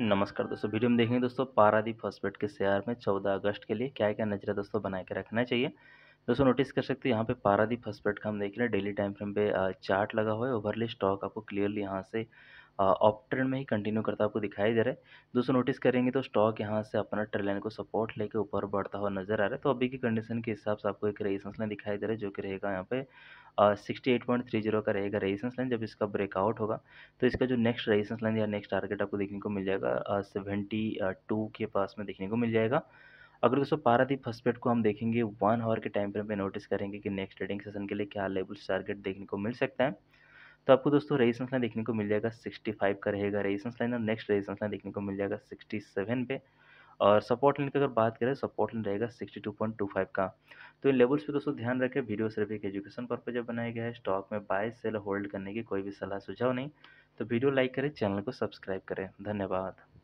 नमस्कार दोस्तों वीडियो में देखेंगे दोस्तों पारादीप फॉस्फेट के शेयर में 14 अगस्त के लिए क्या क्या नजरा दोस्तों बना के रखना चाहिए दोस्तों नोटिस कर सकते हैं यहाँ पे पारादीप फॉस्फेट का हम देख रहे हैं डेली टाइम फ्रेम पे चार्ट लगा हुआ है ओवरली स्टॉक आपको क्लियरली यहाँ से ट्रेंड में ही कंटिन्यू करता आपको दिखाई दे रहा है दोस्तों नोटिस करेंगे तो स्टॉक यहाँ से अपना ट्रेलाइन को सपोर्ट लेके ऊपर बढ़ता हुआ नजर आ रहा है तो अभी की कंडीशन के हिसाब से आपको एक रेजिस्टेंस लाइन दिखाई दे रहा है जो कि रहेगा यहाँ पे sixty eight point three zero का रहेगा रेजिस्टेंस लाइन जब इसका ब्रेकआउट होगा तो इसका जो नेक्स्ट रेजिस्टेंस लाइन या नेक्स्ट टारगेट आपको देखने को मिल जाएगा सेवेंटी टू के पास में देखने को मिल जाएगा अगर दोस्तों पारादीप फर्स्ट को हम देखेंगे वन आवर के टाइम पर नोटिस करेंगे कि नेक्स्ट ट्रेडिंग सेशन के लिए क्या लेवल्स टारगेट देखने को मिल सकता है तो आपको दोस्तों रेजिस्टेंस लाइन देखने को मिल जाएगा सिक्सटी फाइव का रहेगा रेजिस्टेंस लाइन और नेक्स्ट रेजिस्टेंस लाइन देखने को मिल जाएगा सिक्सटी सेवन पे और सपोर्ट लाइन की अगर बात करें सपोर्ट लाइन रहेगा sixty two point two five का तो इन लेवल्स पे दोस्तों ध्यान रखें वीडियो सिर्फ एक एजुकेशन पर्पज बनाया गया है स्टॉक में बाय सेल होल्ड करने की कोई भी सलाह सुझाव नहीं तो वीडियो लाइक करें चैनल को सब्सक्राइब करें धन्यवाद